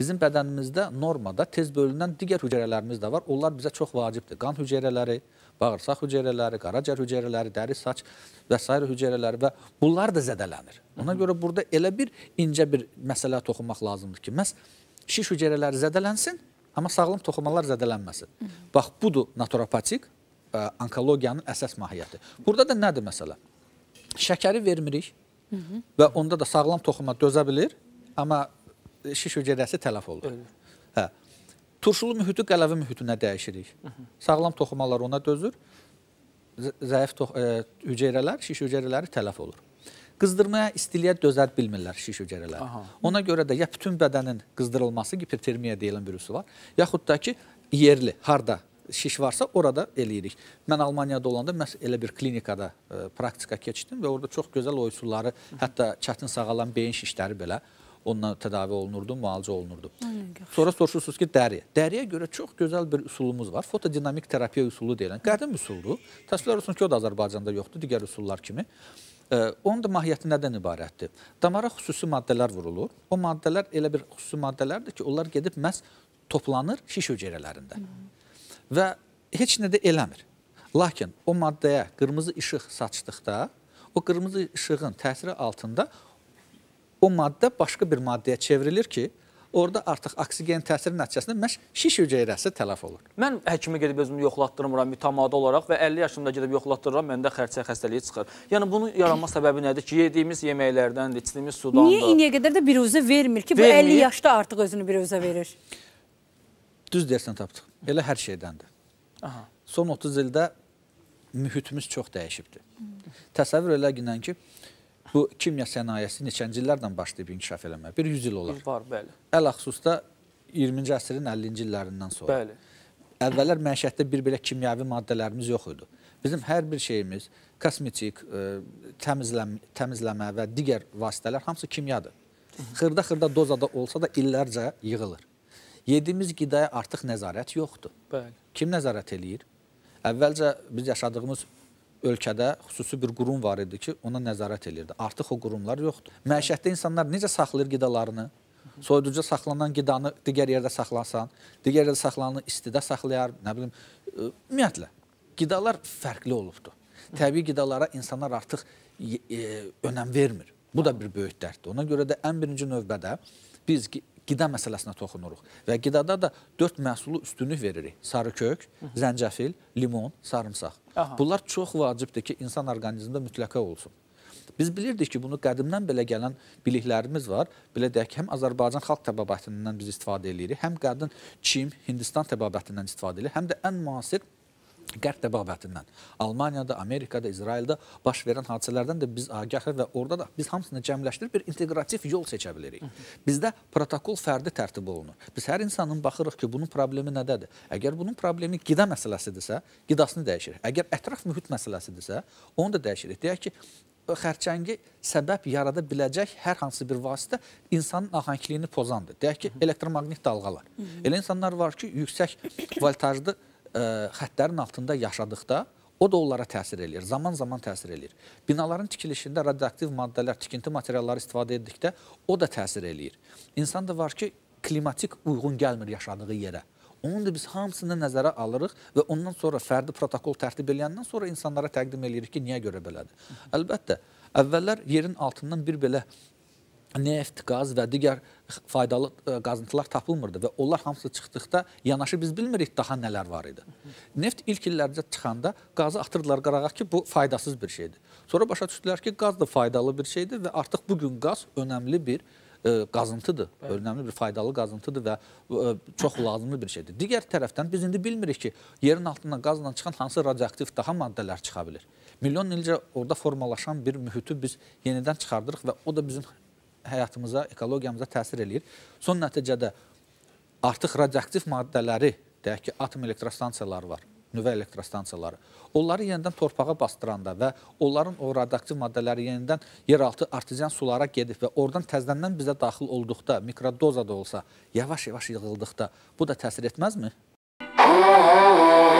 Bizim bədənimizdə normada tez bölünən digər hüceyrələrimiz də var. Onlar bizə çox vacibdir. Qan hüceyrələri, bağırsaq hüceyrələri, qaracər hüceyrələri, dəri, saç və s. hüceyrələri və bunlar da zədələnir. Ona görə burada elə bir incə bir məsələ toxunmaq lazımdır ki, məhz şiş hüceyrələri zədələnsin, amma sağlam toxumalar zədələnməsin. Hı -hı. Bax, budur naturopatik ə, e, onkologiyanın əsas mahiyyəti. Burada da nədir məsələ? Şəkəri vermirik, Hı -hı. Və onda da sağlam toxuma dözə bilir, amma şiş hüceyrəsi tələf olur. Ölür. Hə. Turşulu mühiti qələvi mühitinə dəyişirik. Hı -hı. Sağlam toxumalar ona dözür, zəif e, hüceyrələr, şiş hüceyrələri tələf olur. Qızdırmaya, istiliyə dözər bilmirlər şiş hüceyrələri. Ona görə də ya bütün bədənin qızdırılması, hipertermiya deyilən virüsü var, yaxud da ki, yerli, harda şiş varsa orada eləyirik. Mən Almaniyada olanda məhz elə bir klinikada ə, e, praktika keçdim və orada çox gözəl oysunları, hətta çətin sağalan beyin şişləri belə onunla tədavi olunurdu, müalicə olunurdu. Sonra soruşursunuz ki, dəri. Dəriyə görə çox gözəl bir üsulumuz var. Fotodinamik terapiya üsulu deyilən. Qədim üsuldur. Təəssüflər olsun ki, o da Azərbaycanda yoxdur, digər üsullar kimi. E, onun da mahiyyəti nədən ibarətdir? Damara xüsusi maddələr vurulur. O maddələr elə bir xüsusi maddələrdir ki, onlar gedib məhz toplanır şiş hüceyrələrində. Hı -hı və heç nə də eləmir. Lakin o maddəyə qırmızı işıq saçdıqda, o qırmızı işığın təsiri altında o maddə başqa bir maddəyə çevrilir ki, orada artıq oksigen təsiri nəticəsində məhz şiş hüceyrəsi tələf olur. Mən həkimə gedib özümü yoxlatdırmıram mütəmadi olaraq və 50 yaşımda gedib yoxlatdırıram, məndə xərçəng xəstəliyi çıxır. Yəni bunun yaranma səbəbi nədir ki, yediyimiz yeməklərdəndir, içdiyimiz sudandır. Niyə indiyə qədər də biruzə vermir ki, vermir. bu 50 yaşda artıq özünü biruzə verir? Düz deyəsən tapdıq. Elə hər şeydəndir. Aha. Son 30 ildə mühitimiz çox dəyişibdir. Təsəvvür elə gündən ki, bu kimya sənayesi neçənci illərdən başlayıb inkişaf eləməyə? Bir 100 il olar. Var, bəli. Əl-axsus da 20-ci əsrin 50-ci illərindən sonra. Bəli. Əvvəllər məişətdə bir belə kimyəvi maddələrimiz yox idi. Bizim hər bir şeyimiz, kosmetik, e, təmizləmə, təmizləmə və digər vasitələr hamısı kimyadır. Xırda-xırda dozada olsa da illərcə yığılır. Yediyimiz qidaya artıq nəzarət yoxdur. Bəli. Kim nəzarət eləyir? Əvvəlcə biz yaşadığımız ölkədə xüsusi bir qurum var idi ki, ona nəzarət elirdi. Artıq o qurumlar yoxdur. Məişətdə insanlar necə saxlayır qidalarını? Soyuducuda saxlanan qidanı digər yerdə saxlasan, digər yerdə saxlananı istidə saxlayar, nə bilim, ümumiyyətlə qidalar fərqli olubdu. Təbii qidalara insanlar artıq e, önəm vermir. Bu da bir böyük dərddir. Ona görə də ən birinci növbədə biz qida məsələsinə toxunuruq. Və qidada da 4 məhsulu üstünlük veririk. Sarıkök, zəncəfil, limon, sarımsaq. Aha. Bunlar çox vacibdir ki, insan orqanizmində mütləqə olsun. Biz bilirdik ki, bunu qədimdən belə gələn biliklərimiz var. Belə deyək ki, həm Azərbaycan xalq təbabətindən biz istifadə edirik, həm qədim Çin, Hindistan təbabətindən istifadə edirik, həm də ən müasir Qərb təbabətindən, Almaniyada, Amerikada, İsraildə baş verən hadisələrdən də biz agahıq və orada da biz hamısını cəmləşdirib bir inteqrativ yol seçə bilirik. Bizdə protokol fərdi tərtib olunur. Biz hər insanın baxırıq ki, bunun problemi nədədir? Əgər bunun problemi qida məsələsidirsə, qidasını dəyişirik. Əgər ətraf mühit məsələsidirsə, onu da dəyişirik. Deyək ki, xərçəngi səbəb yarada biləcək hər hansı bir vasitə insanın ahəngliyini pozandır. Deyək ki, elektromagnit dalğalar. Elə insanlar var ki, yüksək voltajlı xətlərin altında yaşadıqda o da onlara təsir eləyir. Zaman-zaman təsir eləyir. Binaların tikilişində radioaktiv maddələr, tikinti materialları istifadə etdikdə o da təsir eləyir. İnsan da var ki, klimatik uyğun gəlmir yaşadığı yerə. Onu da biz hamısını nəzərə alırıq və ondan sonra fərdi protokol tərtib eləyəndən sonra insanlara təqdim eləyirik ki, niyə görə belədir. Əlbəttə, əvvəllər yerin altından bir belə neft, qaz və digər faydalı e, qazıntılar tapılmırdı və onlar hamısı çıxdıqda yanaşı biz bilmirik daha nələr var idi. Neft ilk illərdə çıxanda qazı atırdılar qarağa ki, bu faydasız bir şeydir. Sonra başa düşdülər ki, qaz da faydalı bir şeydir və artıq bugün qaz önəmli bir ə, e, qazıntıdır. Bəli. Önəmli bir faydalı qazıntıdır və ə, e, çox lazımlı bir şeydir. Digər tərəfdən biz indi bilmirik ki, yerin altından qazla çıxan hansı radioaktiv daha maddələr çıxa bilər. Milyon ilcə orada formalaşan bir mühiti biz yenidən çıxardırıq və o da bizim həyatımıza, ekologiyamıza təsir eləyir. Son nəticədə artıq radioaktiv maddələri, deyək ki, atom elektrostansiyaları var, nüvə elektrostansiyaları. Onları yenidən torpağa bastıranda və onların o radioaktiv maddələri yenidən yeraltı artizyan sulara gedib və oradan təzədən bizə daxil olduqda, mikrodoza da olsa, yavaş-yavaş yığıldıqda bu da təsir etməzmi?